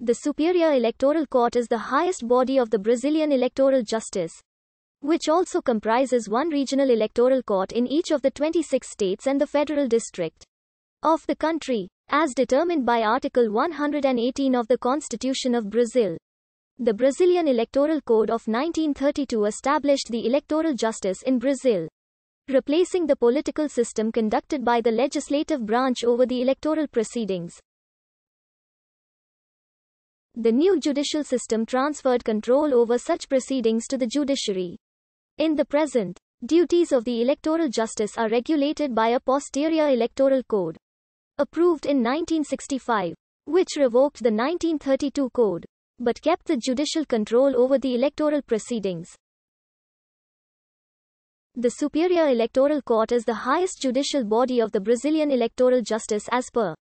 The Superior Electoral Court is the highest body of the Brazilian electoral justice, which also comprises one regional electoral court in each of the 26 states and the federal district of the country, as determined by Article 118 of the Constitution of Brazil. The Brazilian Electoral Code of 1932 established the electoral justice in Brazil, replacing the political system conducted by the legislative branch over the electoral proceedings the new judicial system transferred control over such proceedings to the judiciary. In the present, duties of the electoral justice are regulated by a posterior electoral code, approved in 1965, which revoked the 1932 code, but kept the judicial control over the electoral proceedings. The Superior Electoral Court is the highest judicial body of the Brazilian electoral justice as per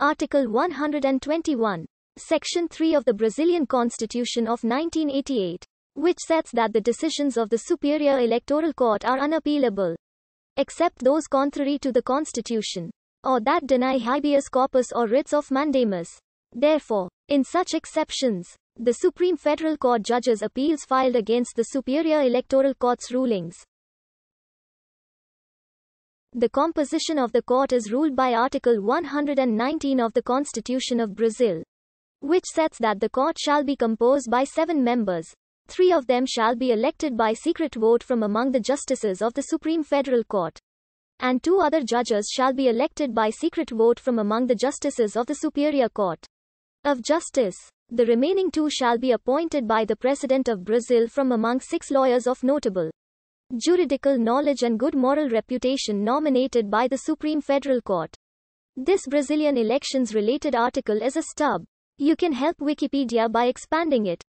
Article 121. Section 3 of the Brazilian Constitution of 1988, which sets that the decisions of the Superior Electoral Court are unappealable, except those contrary to the Constitution, or that deny habeas corpus or writs of mandamus. Therefore, in such exceptions, the Supreme Federal Court judges' appeals filed against the Superior Electoral Court's rulings. The composition of the court is ruled by Article 119 of the Constitution of Brazil which sets that the court shall be composed by seven members. Three of them shall be elected by secret vote from among the justices of the Supreme Federal Court. And two other judges shall be elected by secret vote from among the justices of the Superior Court of Justice. The remaining two shall be appointed by the President of Brazil from among six lawyers of notable juridical knowledge and good moral reputation nominated by the Supreme Federal Court. This Brazilian elections related article is a stub. You can help Wikipedia by expanding it.